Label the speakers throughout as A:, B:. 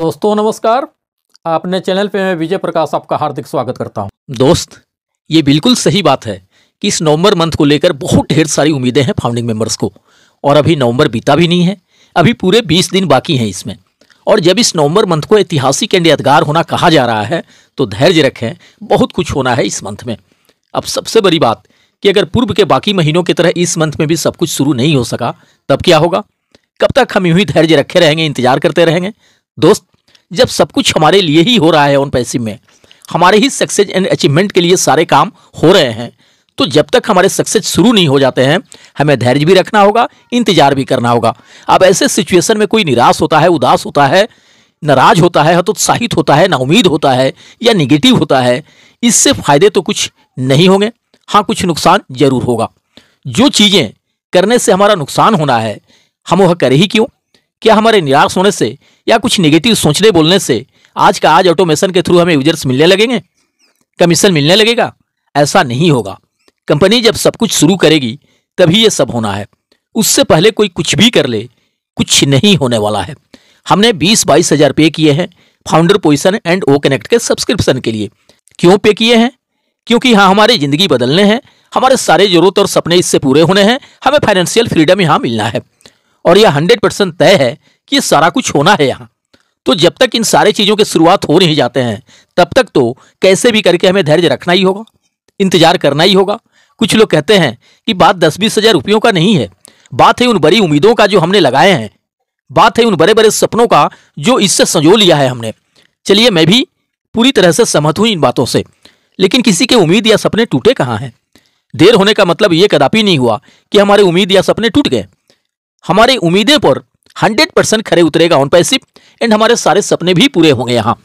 A: दोस्तों नमस्कार आपने चैनल पे मैं विजय प्रकाश आपका हार्दिक स्वागत करता हूं दोस्त ये बिल्कुल सही बात है कि इस नवंबर मंथ को लेकर बहुत ढेर सारी उम्मीदें हैं फाउंडिंग मेंबर्स को और अभी नवंबर बीता भी नहीं है अभी पूरे बीस दिन बाकी हैं इसमें और जब इस नवंबर मंथ को ऐतिहासिक एंड यादगार होना कहा जा रहा है तो धैर्य रखें बहुत कुछ होना है इस मंथ में अब सबसे बड़ी बात कि अगर पूर्व के बाकी महीनों की तरह इस मंथ में भी सब कुछ शुरू नहीं हो सका तब क्या होगा कब तक हम यूं ही धैर्य रखे रहेंगे इंतजार करते रहेंगे दोस्त जब सब कुछ हमारे लिए ही हो रहा है ऑन पैसे में हमारे ही सक्सेस एंड अचीवमेंट के लिए सारे काम हो रहे हैं तो जब तक हमारे सक्सेस शुरू नहीं हो जाते हैं हमें धैर्य भी रखना होगा इंतजार भी करना होगा अब ऐसे सिचुएशन में कोई निराश होता है उदास होता है नाराज होता है हतोत्साहित होता है नाउमीद होता है या निगेटिव होता है इससे फायदे तो कुछ नहीं होंगे हाँ कुछ नुकसान जरूर होगा जो चीज़ें करने से हमारा नुकसान होना है हम वह करें ही क्यों क्या हमारे निराश होने से या कुछ निगेटिव सोचने बोलने से आज का आज ऑटोमेशन के थ्रू हमें यूजर्स मिलने लगेंगे कमीशन मिलने लगेगा ऐसा नहीं होगा कंपनी जब सब कुछ शुरू करेगी तभी ये सब होना है उससे पहले कोई कुछ भी कर ले कुछ नहीं होने वाला है हमने बीस बाईस हज़ार पे किए हैं founder position and O connect के सब्सक्रिप्शन के लिए क्यों पे किए हैं क्योंकि हाँ हमारी ज़िंदगी बदलने हैं हमारे सारे जरूरत और सपने इससे पूरे होने हैं हमें फाइनेंशियल फ्रीडम यहाँ मिलना है और यह हंड्रेड परसेंट तय है कि सारा कुछ होना है यहाँ तो जब तक इन सारे चीज़ों के शुरुआत हो नहीं जाते हैं तब तक तो कैसे भी करके हमें धैर्य रखना ही होगा इंतजार करना ही होगा कुछ लोग कहते हैं कि बात दस बीस हज़ार रुपयों का नहीं है बात है उन बड़ी उम्मीदों का जो हमने लगाए हैं बात है उन बड़े बड़े सपनों का जो इससे संजो लिया है हमने चलिए मैं भी पूरी तरह से सहमत हूँ इन बातों से लेकिन किसी के उम्मीद या सपने टूटे कहाँ हैं देर होने का मतलब ये कदापि नहीं हुआ कि हमारे उम्मीद या सपने टूट गए हमारी उम्मीदें पर हंड्रेड परसेंट खरे उतरेगा ऑन पैसिप एंड हमारे सारे सपने भी पूरे होंगे यहाँ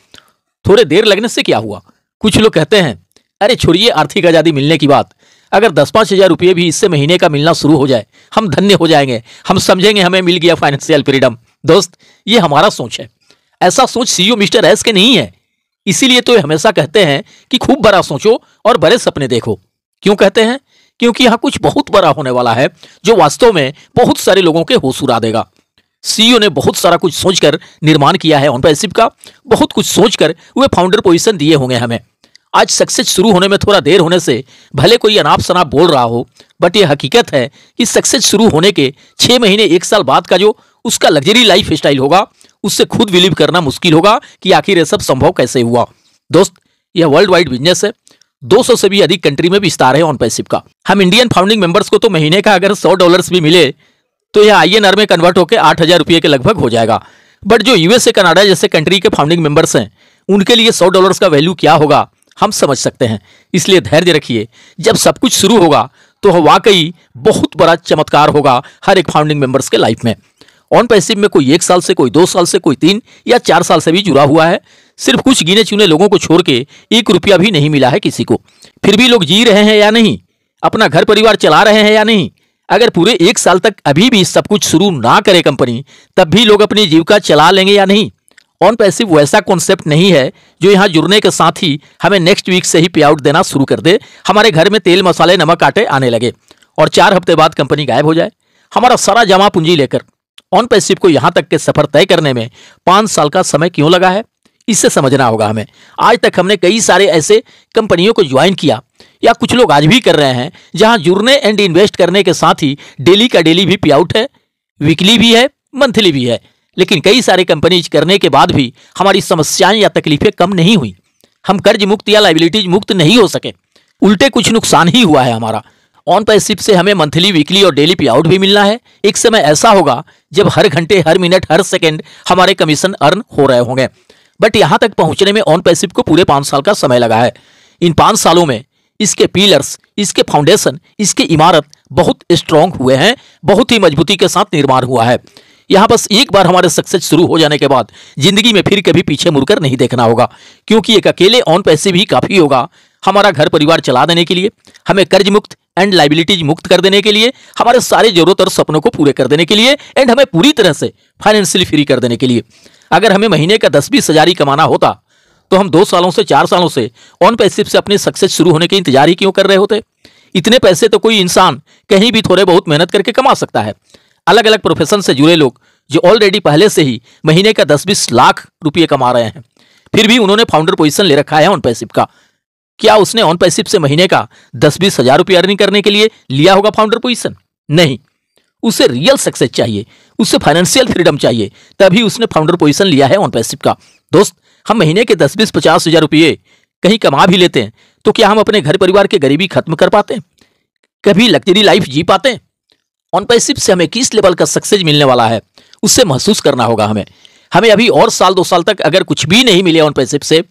A: थोड़े देर लगने से क्या हुआ कुछ लोग कहते हैं अरे छोड़िए आर्थिक आज़ादी मिलने की बात अगर दस पाँच हज़ार रुपये भी इससे महीने का मिलना शुरू हो जाए हम धन्य हो जाएंगे हम समझेंगे हमें मिल गया फाइनेंशियल फ्रीडम दोस्त ये हमारा सोच है ऐसा सोच सीईओ e मिस्टर एस के नहीं है इसीलिए तो हमेशा कहते हैं कि खूब बड़ा सोचो और बड़े सपने देखो क्यों कहते हैं क्योंकि यहां कुछ बहुत बड़ा होने वाला है जो वास्तव में बहुत सारे लोगों के होश उड़ा देगा सीईओ ने बहुत सारा कुछ सोचकर निर्माण किया है ऑनपेसिव का बहुत कुछ सोचकर वे फाउंडर पोजिशन दिए होंगे हमें आज सक्सेस शुरू होने में थोड़ा देर होने से भले कोई अनाप शनाप बोल रहा हो बट यह हकीकत है कि सक्सेस शुरू होने के छह महीने एक साल बाद का जो उसका लग्जरी लाइफ स्टाइल होगा उससे खुद बिलीव करना मुश्किल होगा कि आखिर यह सब संभव कैसे हुआ दोस्त यह वर्ल्ड वाइड बिजनेस है 200 से भी अधिक कंट्री में विस्तार है ऑन पैसिव का हम इंडियन फाउंडिंग मेंबर्स को तो महीने का अगर सौ डॉलर भी मिले तो यह आई में कन्वर्ट होकर आठ हजार के लगभग हो जाएगा बट जो यूएसए कनाडा जैसे कंट्री के फाउंडिंग मेंबर्स हैं उनके लिए सौ डॉलर का वैल्यू क्या होगा हम समझ सकते हैं इसलिए धैर्य रखिए जब सब कुछ शुरू होगा तो वाकई बहुत बड़ा चमत्कार होगा हर एक फाउंडिंग मेंबर्स के लाइफ में ऑन पैसिव में कोई एक साल से कोई दो साल से कोई तीन या चार साल से भी जुड़ा हुआ है सिर्फ कुछ गिने चुने लोगों को छोड़ के एक रुपया भी नहीं मिला है किसी को फिर भी लोग जी रहे हैं या नहीं अपना घर परिवार चला रहे हैं या नहीं अगर पूरे एक साल तक अभी भी सब कुछ शुरू ना करे कंपनी तब भी लोग अपनी जीविका चला लेंगे या नहीं ऑन पैसिव वैसा कॉन्सेप्ट नहीं है जो यहाँ जुड़ने के साथ ही हमें नेक्स्ट वीक से ही पे आउट देना शुरू कर दे हमारे घर में तेल मसाले नमक आटे आने लगे और चार हफ्ते बाद कंपनी गायब हो जाए हमारा सारा जमा पूंजी लेकर ऑन पैसिव को यहां तक के सफर तय करने में पांच साल का समय क्यों लगा है इससे समझना होगा हमें आज तक हमने कई सारे ऐसे कंपनियों को ज्वाइन किया या कुछ लोग आज भी कर रहे हैं जहां जुड़ने एंड इन्वेस्ट करने के साथ ही डेली का डेली भी पे आउट है वीकली भी है मंथली भी है लेकिन कई सारे कंपनीज करने के बाद भी हमारी समस्याएं या तकलीफें कम नहीं हुई हम कर्ज मुक्त या लाइबिलिटीज मुक्त नहीं हो सके उल्टे कुछ नुकसान ही हुआ है हमारा ऑन पैसिव से हमें मंथली वीकली और डेली पे आउट भी मिलना है एक समय ऐसा होगा जब हर घंटे हर मिनट हर सेकेंड हमारे कमीशन अर्न हो रहे होंगे बट यहां तक पहुंचने में ऑन पैसिव को पूरे पाँच साल का समय लगा है इन पाँच सालों में इसके पिलर्स इसके फाउंडेशन इसके इमारत बहुत स्ट्रांग हुए हैं बहुत ही मजबूती के साथ निर्माण हुआ है यहाँ बस एक बार हमारे सक्सेस शुरू हो जाने के बाद जिंदगी में फिर कभी पीछे मुड़कर नहीं देखना होगा क्योंकि एक अकेले ऑन पैसे भी काफ़ी होगा हमारा घर परिवार चला देने के लिए हमें कर्ज मुक्त एंड लाइबिलिटीज मुक्त कर देने के लिए हमारे सारे जरूरत और सपनों को पूरे कर देने के लिए एंड हमें पूरी तरह से फाइनेंशियली फ्री कर देने के लिए अगर हमें महीने का दस बीस हजार ही कमाना होता तो हम दो सालों से चार सालों से ऑन पैसिव से अपनी सक्सेस शुरू होने के इंतजार ही क्यों कर रहे होते इतने पैसे तो कोई इंसान कहीं भी थोड़े बहुत मेहनत करके कमा सकता है अलग अलग प्रोफेशन से जुड़े लोग जो ऑलरेडी पहले से ही महीने का दस बीस लाख रुपये कमा रहे हैं फिर भी उन्होंने फाउंडर पोजीशन ले रखा है ऑन पैसिव का क्या उसने ऑन पैसिव से महीने का दस बीस हजार रुपये अर्निंग करने के लिए लिया होगा फाउंडर पोजिशन नहीं उसे रियल सक्सेस चाहिए उसे फाइनेंशियल फ्रीडम चाहिए तभी उसने फाउंडर पोजीशन लिया है ऑन पैसिव का दोस्त हम महीने के दस बीस पचास हजार रुपये कहीं कमा भी लेते हैं तो क्या हम अपने घर परिवार की गरीबी खत्म कर पाते हैं कभी लग्जरी लाइफ जी पाते हैं ऑन पैसिव से हमें किस लेवल का सक्सेस मिलने वाला है उससे महसूस करना होगा हमें हमें अभी और साल दो साल तक अगर कुछ भी नहीं मिले ऑन पैसिव से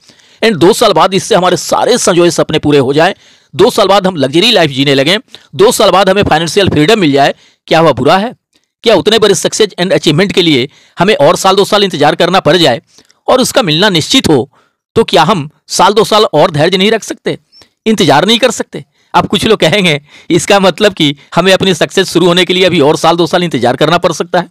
A: एंड दो साल बाद इससे हमारे सारे संजोए सपने पूरे हो जाए दो साल बाद हम लग्जरी लाइफ जीने लगे दो साल बाद हमें फाइनेंशियल फ्रीडम मिल जाए क्या हुआ बुरा है क्या उतने बड़े सक्सेस एंड अचीवमेंट के लिए हमें और साल दो साल इंतजार करना पड़ जाए और उसका मिलना निश्चित हो तो क्या हम साल दो साल और धैर्य नहीं रख सकते इंतजार नहीं कर सकते अब कुछ लोग कहेंगे इसका मतलब कि हमें अपनी सक्सेस शुरू होने के लिए अभी और साल दो साल इंतजार करना पड़ सकता है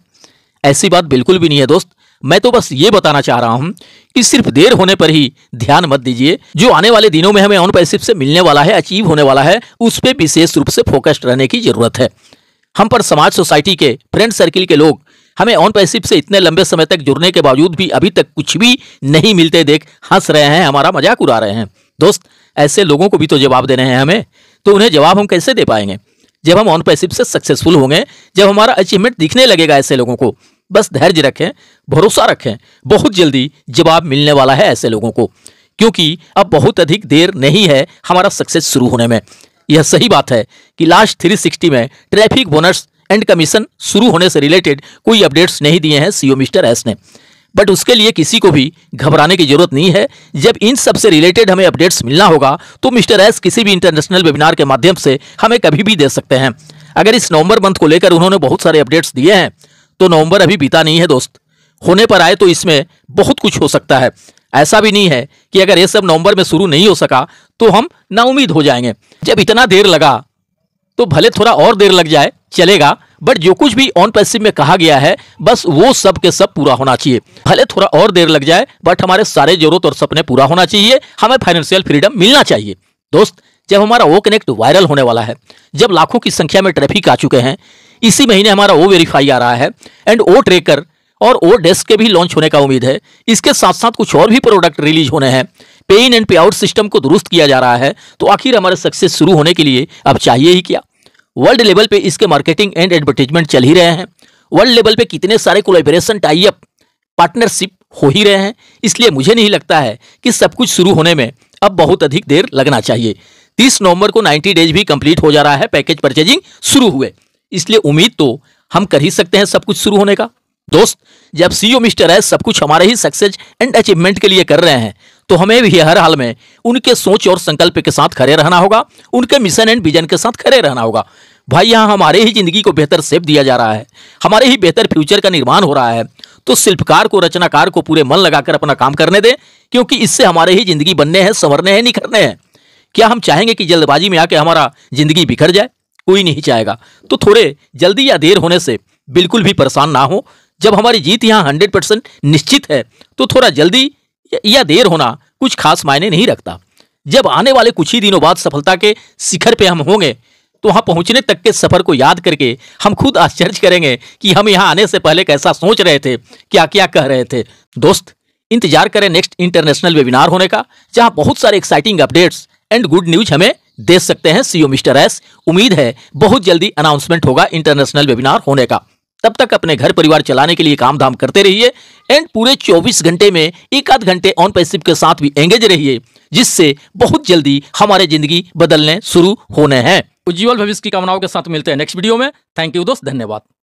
A: ऐसी बात बिल्कुल भी नहीं है दोस्त मैं तो बस ये बताना चाह रहा हूं इस सिर्फ देर होने पर ही ध्यान मत दीजिए जो आने वाले दिनों में हमें ऑन पैसिव से मिलने वाला है अचीव होने वाला है उस पर विशेष रूप से फोकस्ड रहने की जरूरत है हम पर समाज सोसाइटी के फ्रेंड सर्किल के लोग हमें ऑन पैसिव से इतने लंबे समय तक जुड़ने के बावजूद भी अभी तक कुछ भी नहीं मिलते देख हंस रहे हैं हमारा मजाक उड़ा रहे हैं दोस्त ऐसे लोगों को भी तो जवाब देने हैं हमें तो उन्हें जवाब हम कैसे दे पाएंगे जब हम ऑन पैसिव से सक्सेसफुल होंगे जब हमारा अचीवमेंट दिखने लगेगा ऐसे लोगों को बस धैर्य रखें भरोसा रखें बहुत जल्दी जवाब मिलने वाला है ऐसे लोगों को क्योंकि अब बहुत अधिक देर नहीं है हमारा सक्सेस शुरू होने में यह सही बात है कि लास्ट 360 में ट्रैफिक बोनस एंड कमीशन शुरू होने से रिलेटेड कोई अपडेट्स नहीं दिए हैं सीओ मिस्टर एस ने बट उसके लिए किसी को भी घबराने की जरूरत नहीं है जब इन सब से रिलेटेड हमें अपडेट्स मिलना होगा तो मिस्टर एस किसी भी इंटरनेशनल वेबिनार के माध्यम से हमें कभी भी दे सकते हैं अगर इस नवंबर मंथ को लेकर उन्होंने बहुत सारे अपडेट्स दिए हैं तो नवंबर अभी बीता नहीं है दोस्त होने पर आए तो इसमें बहुत कुछ हो सकता है ऐसा भी नहीं है कि अगर ये सब नवंबर में शुरू नहीं हो सका तो हम नाउमीद हो जाएंगे जब इतना देर लगा तो भले थोड़ा और देर लग जाए चलेगा बट जो कुछ भी ऑन पैसिव में कहा गया है बस वो सब के सब पूरा होना चाहिए भले थोड़ा और देर लग जाए बट हमारे सारे जरूरत और सपने पूरा होना चाहिए हमें फाइनेंशियल फ्रीडम मिलना चाहिए दोस्त जब हमारा वो कनेक्ट वायरल होने वाला है जब लाखों की संख्या में ट्रैफिक आ चुके हैं इसी महीने हमारा ओ वेरीफाई आ रहा है एंड ओ ट्रेकर और ओ डेस्क के भी लॉन्च होने का उम्मीद है इसके साथ साथ कुछ और भी प्रोडक्ट रिलीज होने हैं pay in and pay out system को दुरुस्त किया जा रहा है तो आखिर हमारे सक्सेस शुरू होने के लिए अब चाहिए ही क्या वर्ल्ड लेवल पे इसके मार्केटिंग एंड एडवर्टीजमेंट चल ही रहे हैं वर्ल्ड लेवल पे कितने सारे कोलेबरेशन टाइप पार्टनरशिप हो ही रहे हैं इसलिए मुझे नहीं लगता है कि सब कुछ शुरू होने में अब बहुत अधिक देर लगना चाहिए तीस नवंबर को नाइन्टी डेज भी कंप्लीट हो जा रहा है पैकेज परचेजिंग शुरू हुए इसलिए उम्मीद तो हम कर ही सकते हैं सब कुछ शुरू होने का दोस्त जब सीईओ e मिस्टर एस सब कुछ हमारे ही सक्सेस एंड अचीवमेंट के लिए कर रहे हैं तो हमें भी हर हाल में उनके सोच और संकल्प के साथ खड़े रहना होगा उनके मिशन एंड विजन के साथ खड़े रहना होगा भाई यहाँ हमारे ही जिंदगी को बेहतर सेप दिया जा रहा है हमारे ही बेहतर फ्यूचर का निर्माण हो रहा है तो शिल्पकार को रचनाकार को पूरे मन लगाकर अपना काम करने दें क्योंकि इससे हमारे ही जिंदगी बनने हैं संवरने हैं निखरने हैं क्या हम चाहेंगे कि जल्दबाजी में आके हमारा जिंदगी बिखर जाए कोई नहीं चाहेगा तो थोड़े जल्दी या देर होने से बिल्कुल भी परेशान ना हो जब हमारी जीत यहाँ हंड्रेड परसेंट निश्चित है तो थोड़ा जल्दी या देर होना कुछ खास मायने नहीं रखता जब आने वाले कुछ ही दिनों बाद सफलता के शिखर पे हम होंगे तो वहाँ पहुंचने तक के सफ़र को याद करके हम खुद आश्चर्य करेंगे कि हम यहाँ आने से पहले कैसा सोच रहे थे क्या क्या कह रहे थे दोस्त इंतजार करें नेक्स्ट इंटरनेशनल वेबिनार होने का जहाँ बहुत सारे exciting updates and good news हमें दे सकते हैं सीओ e मिस्टर एस उम्मीद है बहुत जल्दी अनाउंसमेंट होगा इंटरनेशनल वेबिनार होने का तब तक अपने घर परिवार चलाने के लिए काम धाम करते रहिए एंड पूरे 24 घंटे में एक आध घंटे ऑन पैसिव के साथ भी एंगेज रहिए जिससे बहुत जल्दी हमारे जिंदगी बदलने शुरू होने हैं उज्जवल भविष्य की कामनाओं के साथ मिलते हैं नेक्स्ट वीडियो में थैंक यू दोस्त धन्यवाद